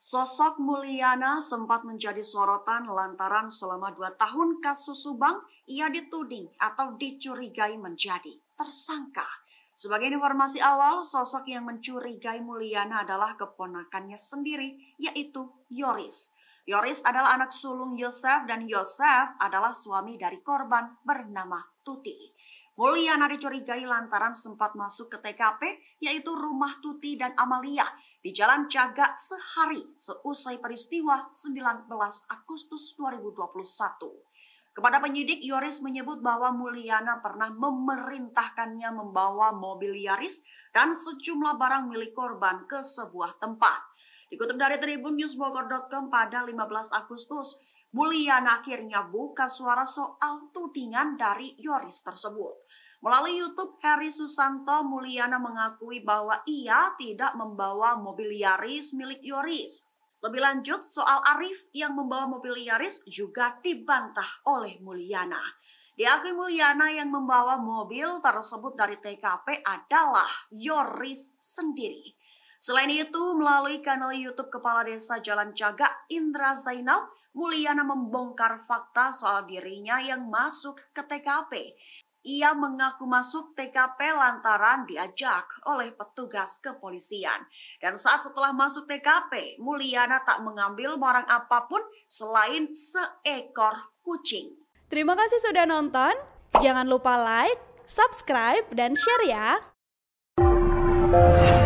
Sosok Mulyana sempat menjadi sorotan lantaran selama dua tahun kasus Subang ia dituding atau dicurigai menjadi tersangka. Sebagai informasi awal, sosok yang mencurigai Mulyana adalah keponakannya sendiri, yaitu Yoris. Yoris adalah anak sulung Yosef dan Yosef adalah suami dari korban bernama Tuti. Mulyana dicurigai lantaran sempat masuk ke TKP, yaitu rumah Tuti dan Amalia, di Jalan Jaga sehari seusai peristiwa 19 Agustus 2021. Kepada penyidik, Yoris menyebut bahwa Mulyana pernah memerintahkannya membawa mobil Yaris dan sejumlah barang milik korban ke sebuah tempat. Dikutip dari Tribun News Bogor.com pada 15 Agustus, Mulian akhirnya buka suara soal tudingan dari Yoris tersebut. Melalui YouTube, Heri Susanto Mulyana mengakui bahwa ia tidak membawa mobil Yaris milik Yoris. Lebih lanjut, soal Arif yang membawa mobil Yaris juga dibantah oleh Mulyana. Diakui Mulyana yang membawa mobil tersebut dari TKP adalah Yoris sendiri. Selain itu, melalui kanal YouTube Kepala Desa Jalan Cagak Indra Zainal, Mulyana membongkar fakta soal dirinya yang masuk ke TKP. Ia mengaku masuk TKP lantaran diajak oleh petugas kepolisian. Dan saat setelah masuk TKP, Mulyana tak mengambil barang apapun selain seekor kucing. Terima kasih sudah nonton. Jangan lupa like, subscribe, dan share ya.